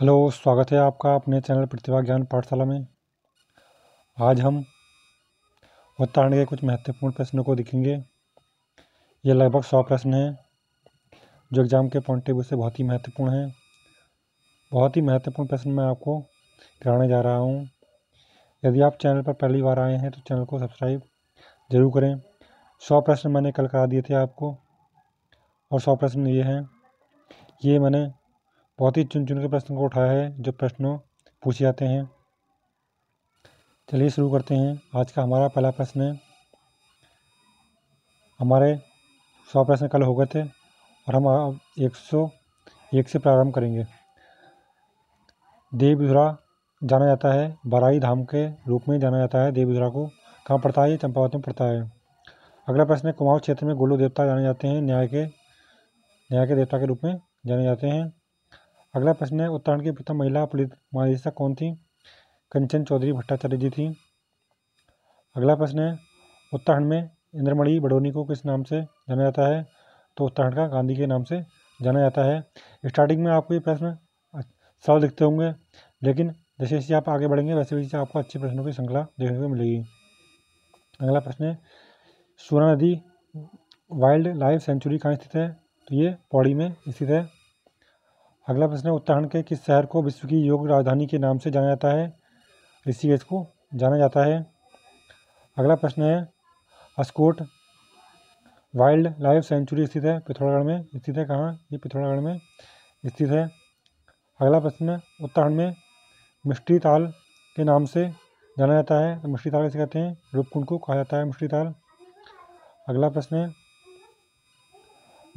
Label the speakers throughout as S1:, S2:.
S1: hello स्वागत है आपका अपने चैनल प्रतिभा ज्ञान पाठशाला में आज हम उत्तरायण के कुछ महत्वपूर्ण प्रश्नों को देखेंगे ये लगभग सौ प्रश्न हैं जो एग्ज़ाम के पॉइंट ऑफ व्यू से बहुत ही महत्वपूर्ण हैं बहुत ही महत्वपूर्ण प्रश्न मैं आपको कराने जा रहा हूँ यदि आप चैनल पर पहली बार आए हैं तो चैनल को सब्सक्राइब ज़रूर करें सौ प्रश्न मैंने कल करा दिए थे आपको और सौ प्रश्न ये हैं ये मैंने बहुत ही चुन चुन के प्रश्न को उठाया है जो प्रश्नों पूछे जाते हैं चलिए शुरू करते हैं आज का हमारा पहला प्रश्न है हमारे सौ प्रश्न कल हो गए थे और हम अब एक सौ एक से प्रारंभ करेंगे देवधुरा जाना जाता है बराई धाम के रूप में जाना जाता है देवधुरा को कहाँ पड़ता है ये चंपावत में पड़ता है अगला प्रश्न है कुमाऊँ क्षेत्र में गोलू देवता जाने जाते हैं न्याय के न्याय के देवता के रूप में जाने जाते हैं अगला प्रश्न है उत्तराखंड की प्रथम महिला पुलिस महानिदेशक कौन थी कंचन चौधरी भट्टाचार्य जी थी अगला प्रश्न है उत्तराखंड में इंद्रमणि बडोनी को किस नाम से जाना जाता है तो उत्तराखंड का गांधी के नाम से जाना जाता है स्टार्टिंग में आपको ये प्रश्न सरल दिखते होंगे लेकिन जैसे जैसे आप आगे बढ़ेंगे वैसे वैसे आपको अच्छे प्रश्नों की श्रृंखला देखने को मिलेगी अगला प्रश्न है सोना नदी वाइल्ड लाइफ सेंचुरी कहाँ स्थित है तो ये पौड़ी में स्थित है अगला प्रश्न है उत्तराखंड के किस शहर को विश्व की योग राजधानी के नाम से जाना जाता है ऋषिकेश को जाना जाता है अगला प्रश्न है अस्कोट वाइल्ड लाइफ सेंचुरी स्थित है पिथौरागढ़ में स्थित है कहाँ ये पिथौरागढ़ में स्थित है अगला प्रश्न उत्तराखंड में मिष्टी ताल के नाम से जाना जाता है मिष्टी ताल कैसे कहते हैं रूपकुंड को कहा जाता है मिष्टी ताल अगला प्रश्न है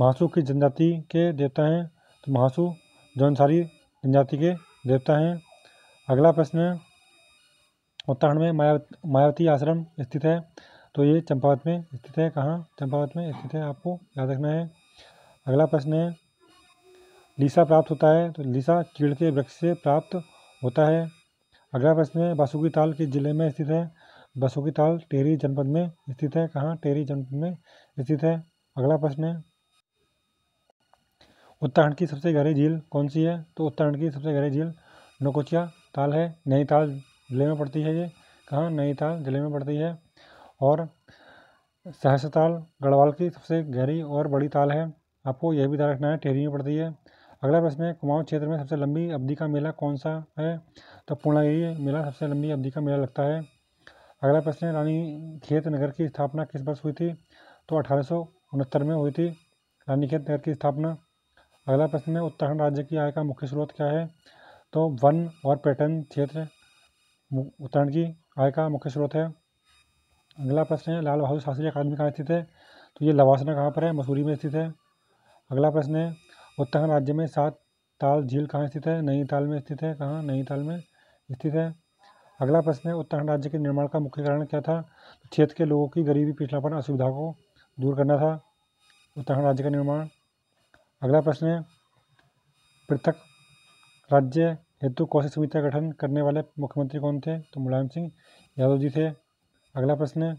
S1: महासू की जनजाति के देवता हैं तो महासू जो सारी जनजाति के देवता हैं अगला प्रश्न है उत्तराखंड में माया मायावती आश्रम स्थित है तो ये चंपावत में स्थित है कहाँ चंपावत में स्थित है आपको याद रखना है अगला प्रश्न है लीसा प्राप्त होता है तो लीसा चीड़ के वृक्ष से प्राप्त होता है अगला प्रश्न है बासुकी ताल के जिले में स्थित है बासुकी ताल टेहरी जनपद में स्थित है कहाँ टेहरी जनपद में स्थित है अगला प्रश्न है उत्तराखंड की सबसे गहरी झील कौन सी है तो उत्तराखंड की सबसे गहरी झील नकोचिया ताल है नैनीताल जिले में पड़ती है ये कहाँ नैनीताल जिले में पड़ती है और सहसताल ताल गढ़वाल की सबसे गहरी और बड़ी ताल है आपको यह भी ध्यान रखना है टेहरी में पड़ती है अगला प्रश्न है कुमाऊँ क्षेत्र में सबसे लंबी अवधि का मेला कौन सा है तो पूर्णागिरी मेला सबसे लंबी अवधि का मेला लगता है अगला प्रश्न है रानी खेत नगर की स्थापना किस वर्ष हुई थी तो अठारह में हुई थी रानी खेत नगर की स्थापना अगला प्रश्न है उत्तराखंड राज्य की आय का मुख्य स्रोत क्या है तो वन और पर्यटन क्षेत्र उत्तराखंड की आय का मुख्य स्रोत है अगला प्रश्न है लाल बहादुर शास्त्री अकादमी कहाँ स्थित है तो ये लवासना कहाँ पर है मसूरी में स्थित है अगला प्रश्न है उत्तराखंड राज्य में सात ताल झील कहाँ स्थित है नैनीताल में स्थित है कहाँ नैनीताल में स्थित है अगला प्रश्न है उत्तराखंड राज्य के निर्माण का मुख्य कारण क्या था क्षेत्र के लोगों की गरीबी पिछड़ापन असुविधा को दूर करना था उत्तराखंड राज्य का निर्माण अगला प्रश्न है पृथक राज्य हेतु कौशल समिति का गठन करने वाले मुख्यमंत्री कौन थे तो मुलायम सिंह यादव जी थे अगला प्रश्न है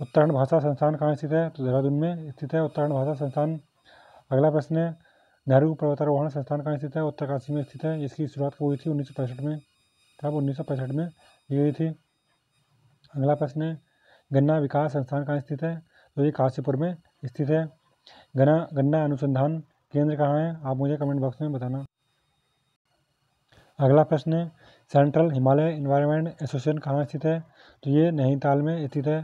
S1: उत्तराखंड भाषा संस्थान कहाँ स्थित है तो देहरादून में स्थित है उत्तराखंड भाषा संस्थान अगला प्रश्न है नेहरू पर्वतारोहण संस्थान कहाँ स्थित है उत्तरकाशी में स्थित है इसकी शुरुआत कब हुई थी उन्नीस में तब उन्नीस में ली गई थी अगला प्रश्न है गन्ना विकास संस्थान कहाँ स्थित है तो ये काशीपुर में स्थित है गन्ना अनुसंधान केंद्र कहाँ है आप मुझे कमेंट बॉक्स में बताना अगला प्रश्न है सेंट्रल हिमालय इन्वायरमेंट एसोसिएशन कहाँ स्थित है तो ये नैनीताल में स्थित है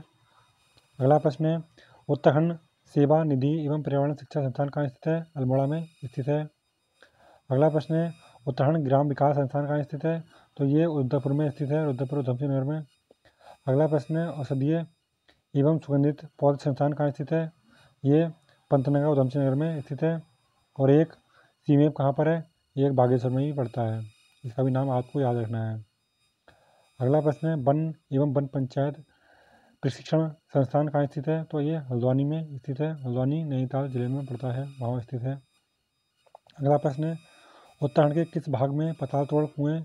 S1: अगला प्रश्न है उत्तराखंड सेवा निधि एवं पर्यावरण शिक्षा संस्थान कहाँ स्थित है अल्मोड़ा में स्थित है अगला प्रश्न है उत्तराखंड ग्राम विकास संस्थान कहाँ स्थित है तो ये उदयपुर में स्थित है उदयपुर उधमसिंह नगर में अगला प्रश्न है औषधीय एवं सुगंधित पौध संस्थान कहाँ स्थित है ये पंतनगर सिंह नगर में स्थित है और एक सीमेप कहाँ पर है एक बागेश्वर में ही पड़ता है इसका भी नाम आपको याद रखना है अगला प्रश्न है वन एवं वन पंचायत प्रशिक्षण संस्थान कहाँ स्थित है तो ये हल्द्वानी में स्थित है हल्द्वानी नैनीताल जिले में पड़ता है वहाँ स्थित है अगला प्रश्न है उत्तराखंड के किस भाग में पताल तोड़ कुएँ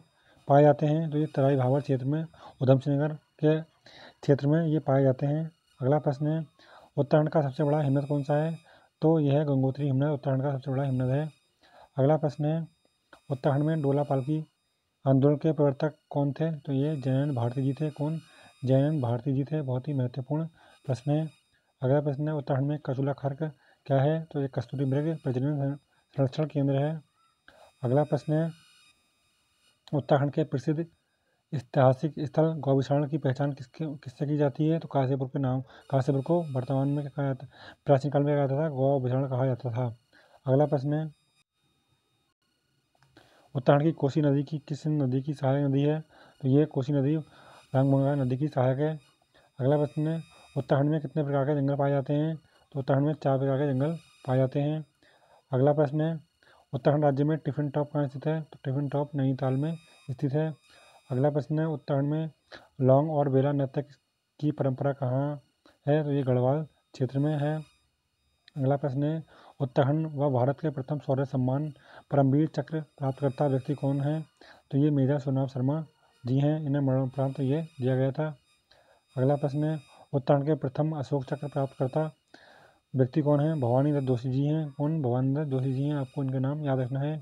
S1: पाए जाते हैं तो ये तराई भावर क्षेत्र में उधम नगर के क्षेत्र में ये पाए जाते हैं अगला प्रश्न है उत्तराखंड का सबसे बड़ा हिमनद कौन सा है तो यह गंगोत्री हिमनद उत्तराखंड का सबसे बड़ा हिमनद है अगला प्रश्न है उत्तराखंड में डोला पालकी आंदोलन के प्रवर्तक कौन थे तो ये जयनंद भारती जी थे कौन जयनंद भारती जी थे बहुत ही महत्वपूर्ण प्रश्न है अगला प्रश्न है उत्तराखंड में कचूला खर्क क्या है तो ये कस्तूरी मृग प्रजनन संरक्षण केंद्र है अगला प्रश्न है उत्तराखंड के प्रसिद्ध ऐतिहासिक स्थल गौविशाण की पहचान किसके किससे की जाती है तो काशीपुर के नाम काशीपुर को वर्तमान में क्या कहा जाता प्राचीन काल में क्या जाता था गौविशाण कहा जाता था अगला प्रश्न है उत्तराखंड की कोसी नदी की किस नदी की सहायक नदी है तो ये कोसी नदी रंगमंगा नदी की सहायक है अगला प्रश्न है उत्तराखंड में कितने प्रकार के जंगल पाए जाते हैं तो उत्तराखंड में चार प्रकार के जंगल पाए जाते हैं अगला प्रश्न है उत्तराखंड राज्य में टिफिन टॉप कहाँ स्थित है तो टिफिन टॉप नैनीताल में स्थित है अगला प्रश्न है उत्तराखंड में लौंग और बेला नृत्य की परंपरा कहाँ है तो ये गढ़वाल क्षेत्र में है अगला प्रश्न है उत्तराखंड व भारत के प्रथम सौर्य सम्मान परमवीर चक्र प्राप्तकर्ता व्यक्ति कौन है तो ये मेजा सोनाब शर्मा जी हैं इन्हें मरणोपरांत ये दिया गया था अगला प्रश्न है उत्तराखंड के प्रथम अशोक चक्र प्राप्तकर्ता व्यक्ति कौन है भवानी दत्त जोशी जी हैं कौन भवानी दत्त जोशी जी हैं आपको इनका नाम याद रखना है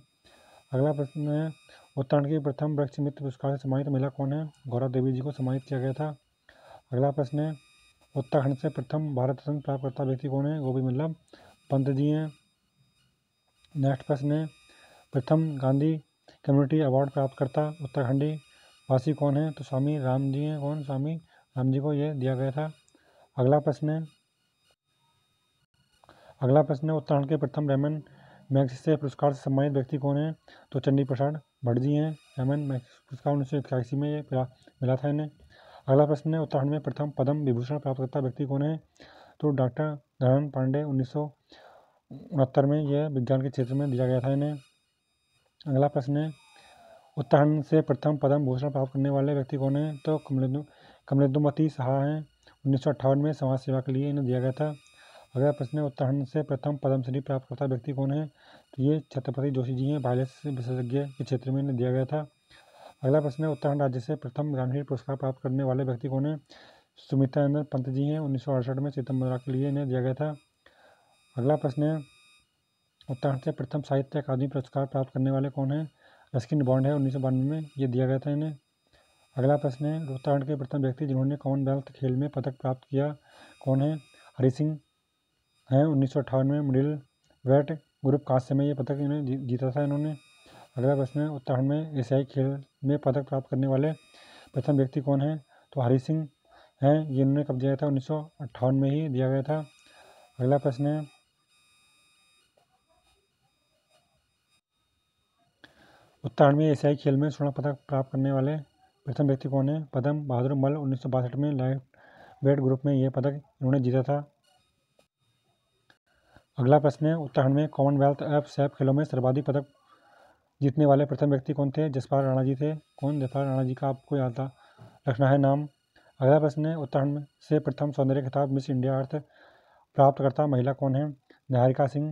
S1: अगला प्रश्न है उत्तराखंड की प्रथम वृक्ष मित्र पुरस्कार से सम्मानित महिला कौन है गौरा देवी जी को सम्मानित किया गया था अगला प्रश्न है उत्तराखंड से प्रथम भारत रत्न प्राप्तकर्ता व्यक्ति कौन है गोपी मल्लभ पंत जी हैं नेक्स्ट प्रश्न है प्रथम गांधी कम्युनिटी अवार्ड प्राप्तकर्ता उत्तराखंडी वासी कौन है तो स्वामी राम जी हैं कौन स्वामी राम जी को यह दिया गया था अगला प्रश्न है अगला प्रश्न है उत्तराखंड के प्रथम रेमन मैग्स से पुरस्कार से सम्मानित व्यक्ति कौन है तो चंडी प्रसाद बढ़ हैं हेमन पुरस्कार उन्नीस सौ इक्यासी में ये मिला था इन्हें अगला प्रश्न है उत्तराखंड में प्रथम पद्म विभूषण प्राप्तकर्ता व्यक्ति कौन है तो डॉक्टर धनन पांडे उन्नीस सौ उनहत्तर में यह विज्ञान के क्षेत्र में दिया गया था इन्हें अगला प्रश्न है उत्तराखंड से प्रथम पद्म भूषण प्राप्त करने वाले व्यक्ति कौन है तो कमलेंदु कमलेंदुमती शाह हैं उन्नीस में समाज सेवा के लिए इन्हें दिया गया था अगला प्रश्न है उत्तराखंड से प्रथम पद्मश्री प्राप्त करता व्यक्ति कौन है तो ये छत्रपति जोशी जी हैं वायरलेस विशेषज्ञ के क्षेत्र में दिया गया था अगला प्रश्न है उत्तराखंड राज्य से प्रथम रामवीर पुरस्कार प्राप्त करने वाले व्यक्ति कौन है सुमित्रानंदन पंत जी हैं उन्नीस में चितम्बरा के लिए इन्हें दिया गया था अगला प्रश्न है उत्तराखंड से प्रथम साहित्य अकादमी पुरस्कार प्राप्त करने वाले कौन है रस्किन बॉन्ड है उन्नीस में ये दिया गया था इन्हें अगला प्रश्न है उत्तराखंड के प्रथम व्यक्ति जिन्होंने कॉमनवेल्थ खेल में पदक प्राप्त किया कौन है हरि सिंह हैं उन्नीस सौ में मिडिल वेट ग्रुप कांस्य में ये पदक इन्होंने जीता था इन्होंने अगला प्रश्न है उत्तराखंड में एशियाई खेल में पदक प्राप्त करने वाले प्रथम व्यक्ति कौन है तो हरी सिंह हैं ये इन्होंने कब दिया था उन्नीस में ही दिया गया था अगला प्रश्न है उत्तराखंड में एशियाई खेल में स्वर्ण पदक प्राप्त करने वाले प्रथम व्यक्ति कौन है पदम बहादुर मल उन्नीस में लाइट वेट ग्रुप में यह पदक इन्होंने जीता था अगला प्रश्न है उत्तराखंड में कॉमनवेल्थ एप सैप खेलों में सर्वाधिक पदक जीतने वाले प्रथम व्यक्ति कौन थे जसपाल राणा जी थे कौन जसपाल राणा जी का आपको याद रखना है नाम अगला प्रश्न है उत्तराखंड से प्रथम सौंदर्य खिताब मिस इंडिया अर्थ प्राप्तकर्ता महिला कौन है निहारिका सिंह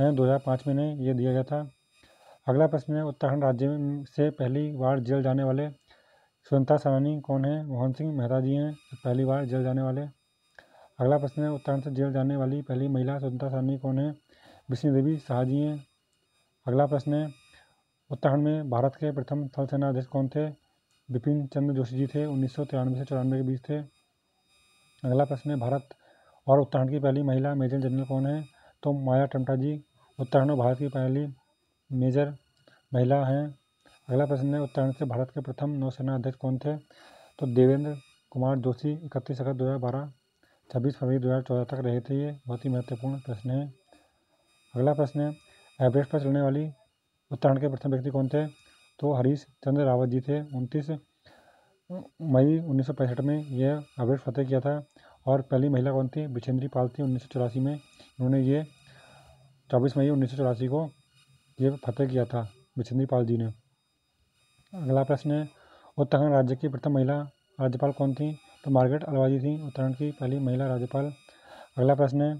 S1: हैं दो में ने यह दिया गया था अगला प्रश्न है उत्तराखंड राज्य से पहली बार जेल जाने वाले स्वतंत्रता सेनानी कौन है मोहन सिंह मेहता जी हैं तो पहली बार जेल जाने वाले अगला प्रश्न है उत्तराखंड से जेल जाने वाली पहली महिला स्वतंत्रता सैनी कौन है विष्णु देवी शाह जी हैं अगला प्रश्न है उत्तराखंड में भारत के प्रथम थल सेना अध्यक्ष कौन थे बिपिन चंद्र जोशी जी थे उन्नीस से चौरानवे के बीच थे अगला प्रश्न है भारत और उत्तराखंड की पहली महिला मेजर जनरल कौन है तो माया टमटा जी उत्तराखंड भारत की पहली मेजर महिला हैं अगला प्रश्न है उत्तराखंड से भारत के प्रथम नौसेना अध्यक्ष कौन थे तो देवेंद्र कुमार जोशी इकतीस अगस्त दो हज़ार बारह छब्बीस फरवरी दो हज़ार चौदह तक रहे थे ये बहुत ही महत्वपूर्ण प्रश्न है अगला प्रश्न है एवरेस्ट पर चलने वाली उत्तराखंड के प्रथम व्यक्ति कौन थे तो हरीश चंद्र रावत जी थे उनतीस मई उन्नीस में यह एवरेस्ट फतेह किया था और पहली महिला कौन थी बिछेंद्री पाल थी उन्नीस में उन्होंने ये चौबीस मई उन्नीस को ये फतेह किया था बिछेंद्री पाल जी ने अगला प्रश्न है उत्तराखंड राज्य की प्रथम महिला राज्यपाल कौन थी तो मार्गरेट अलवाजी थी उत्तराखंड की पहली महिला राज्यपाल अगला प्रश्न है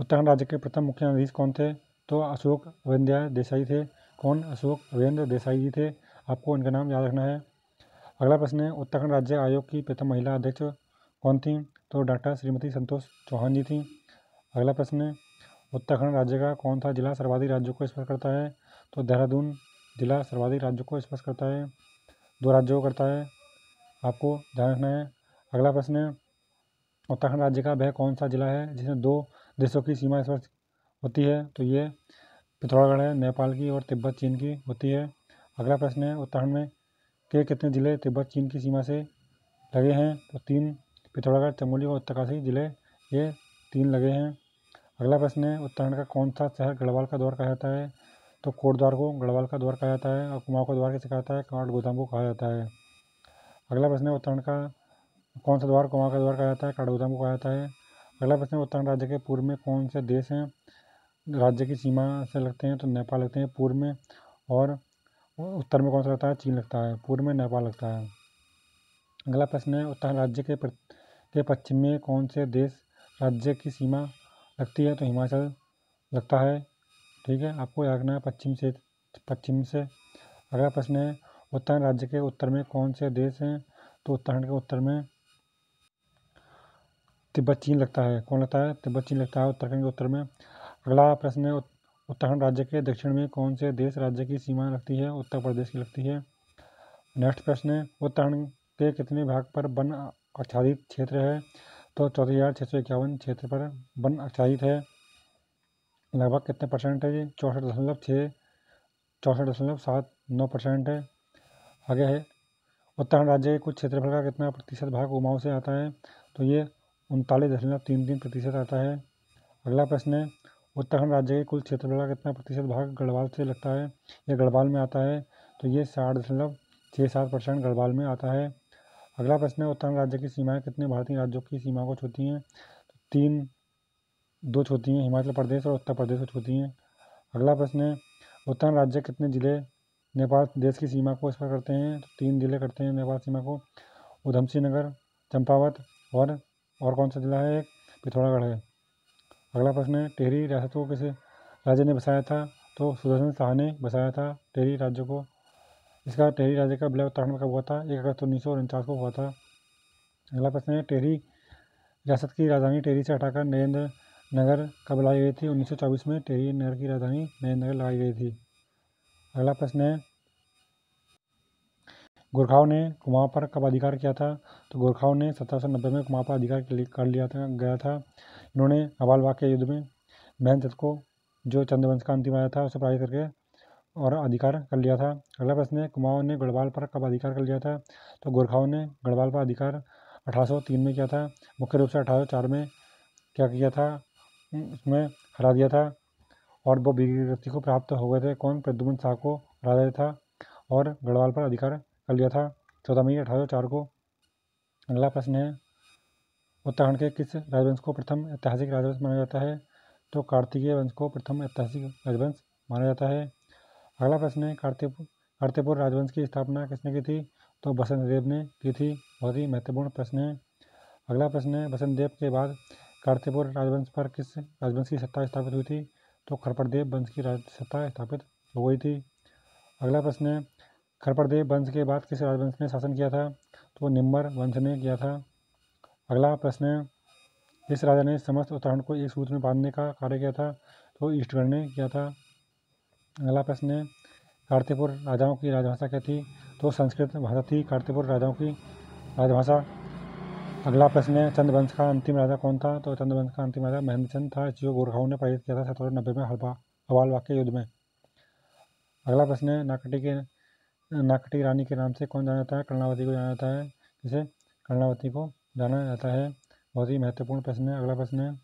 S1: उत्तराखंड राज्य के प्रथम मुख्य न्यायाधीश कौन थे तो अशोक अवेंद्याय देसाई थे कौन अशोक अवेंद्र देसाई जी थे आपको इनका नाम याद रखना है अगला प्रश्न है उत्तराखंड राज्य आयोग की प्रथम महिला अध्यक्ष कौन थी तो डॉक्टर श्रीमती संतोष चौहान जी थी अगला प्रश्न है उत्तराखंड राज्य का कौन सा जिला सर्वाधिक राज्यों को स्पर्श करता है तो देहरादून जिला सर्वाधिक राज्यों को स्पर्श करता है दो राज्यों को करता है आपको ध्यान रखना है अगला प्रश्न है उत्तराखंड राज्य का वह कौन सा जिला है जिसमें दो देशों की सीमा स्पर्श होती है तो ये पिथौरागढ़ है नेपाल की और तिब्बत चीन की होती है अगला प्रश्न है उत्तराखंड में के कितने ज़िले तिब्बत चीन की सीमा से लगे हैं तो तीन पिथौरागढ़ चमोली और उत्तरकाशी ज़िले ये तीन लगे हैं अगला प्रश्न है उत्तराखंड का कौन सा शहर गढ़वाल का द्वार कहा जाता है तो कोटद्वार को गढ़वाल का द्वार कहा जाता है और कुमाऊँ का द्वार किसे कहा जाता है कांवट गोदाम को कहा जाता है अगला प्रश्न है उत्तराखंड का कौन सा द्वार कुमाऊं का द्वार कहा जाता है काठगोदाम को कहा जाता है अगला प्रश्न है उत्तराखंड राज्य के पूर्व में कौन से देश हैं राज्य की सीमा से लगते हैं तो नेपाल लगते हैं पूर्व में और उत्तर में कौन सा लगता है चीन लगता है पूर्व में नेपाल लगता है अगला प्रश्न है उत्तराखंड राज्य के के पश्चिम में कौन से देश राज्य की सीमा लगती है तो हिमाचल लगता है ठीक है आपको याद रखना है पश्चिम से पश्चिम से अगला प्रश्न है उत्तराखंड राज्य के उत्तर में कौन से देश हैं तो उत्तराखंड के उत्तर में तिब्बत चीन लगता है कौन लगता है तिब्बत चीन लगता है उत्तराखंड के उत्तर में अगला प्रश्न है उत्तराखंड राज्य के दक्षिण में कौन से देश राज्य की सीमा लगती है उत्तर प्रदेश की लगती है नेक्स्ट प्रश्न है उत्तराखंड के कितने भाग पर वन आच्छादित क्षेत्र है तो चौदह हज़ार छः सौ इक्यावन क्षेत्र पर वन आच्छादित है लगभग कितने परसेंट है ये चौंसठ दशमलव छः चौंसठ दशमलव सात नौ परसेंट है आगे है उत्तराखंड राज्य के कुल क्षेत्रफल का कितना प्रतिशत भाग उमाओं से आता है तो ये उनतालीस दशमलव तीन तीन प्रतिशत आता है अगला प्रश्न है उत्तराखंड राज्य के कुल क्षेत्रफल का कितना प्रतिशत भाग गढ़वाल से लगता है यह गढ़वाल में आता है तो ये साठ दशमलव छः सात परसेंट गढ़वाल में आता है अगला प्रश्न है उत्तराखंड राज्य की सीमाएँ कितने भारतीय राज्यों की सीमा को छूती हैं तो तीन दो छूती हैं हिमाचल प्रदेश और उत्तर प्रदेश को छूती हैं अगला प्रश्न है उत्तराखंड राज्य कितने जिले नेपाल देश की सीमा को स्पर्श करते हैं तो तीन जिले करते हैं नेपाल सीमा को उधमसिंह नगर चंपावत और और कौन सा जिला है एक पिथौरागढ़ है अगला प्रश्न है टेहरी रियासत को किस राज्य ने बसाया था तो सुदर्शन शाह ने बसाया था टेहरी राज्य को इसका टेहरी राज्य का विलय उत्तराखंड में कब हुआ था एक अगस्त उन्नीस सौ उनचास को हुआ था अगला प्रश्न है टेहरी रियासत की राजधानी टेहरी से हटाकर नरेंद्र नगर कब लाई गई थी 1924 में टेहरी नगर की राजधानी नरेंद्र नगर लाई गई थी अगला प्रश्न है गोरखाओं ने कुमाऊं पर कब अधिकार किया था तो गोरखाओं ने सत्रह में कुमाऊं पर अधिकार कर लिया था गया था इन्होंने अबालबाग के युद्ध में महन को जो चंद्रवंश का अंतिम आया था उसे पराजित करके और अधिकार कर लिया था अगला प्रश्न है कुमाऊं ने गढ़वाल पर कब अधिकार कर लिया था तो गोरखाओं ने गढ़वाल पर अधिकार तीन में किया था मुख्य रूप से चार में क्या किया था उसमें हरा दिया था और वो विज्ञप्ति को प्राप्त हो गए थे कौन प्रद्युमन शाह को राजा था और गढ़वाल पर अधिकार कर लिया था चौदह मई अठारह को अगला प्रश्न है उत्तराखंड के किस राजवंश को प्रथम ऐतिहासिक राजवंश माना जाता है तो कार्तिकीय वंश को प्रथम ऐतिहासिक राजवंश माना जाता है अगला प्रश्न है कार्तिक कार्तिकपुर राजवंश की स्थापना किसने की थी तो बसंत देव ने की थी बहुत ही महत्वपूर्ण प्रश्न है अगला प्रश्न है बसंत देव के बाद कार्तिकपुर राजवंश पर किस राजवंश की सत्ता स्थापित हुई थी तो खरपड़देव वंश की सत्ता स्थापित हो गई थी अगला प्रश्न है खरपड़देव वंश के बाद किस राजवंश ने शासन किया था तो निम्बर वंश ने किया था अगला प्रश्न है इस राजा ने समस्त उत्तराखंड को एक सूत्र में बांधने का कार्य किया था तो ईस्टगढ़ ने किया था अगला प्रश्न है कार्तिकपुर राजाओं की राजभाषा क्या थी तो संस्कृत भाषा थी कार्तिकपुर राजाओं की राजभाषा अगला प्रश्न है चंद्रवंश का अंतिम राजा कौन था तो चंद्रवंश का अंतिम राजा महेंद्र चंद था जो गोरखाओं ने प्रेरित किया था सत्रह नब्बे में हवाल वाक्य युद्ध में अगला प्रश्न है नाकटी के नाकटी रानी के नाम से कौन जाना जाता है कर्णावती को जाना जाता है जिसे कर्णावती को जाना जाता है बहुत ही महत्वपूर्ण प्रश्न है अगला प्रश्न है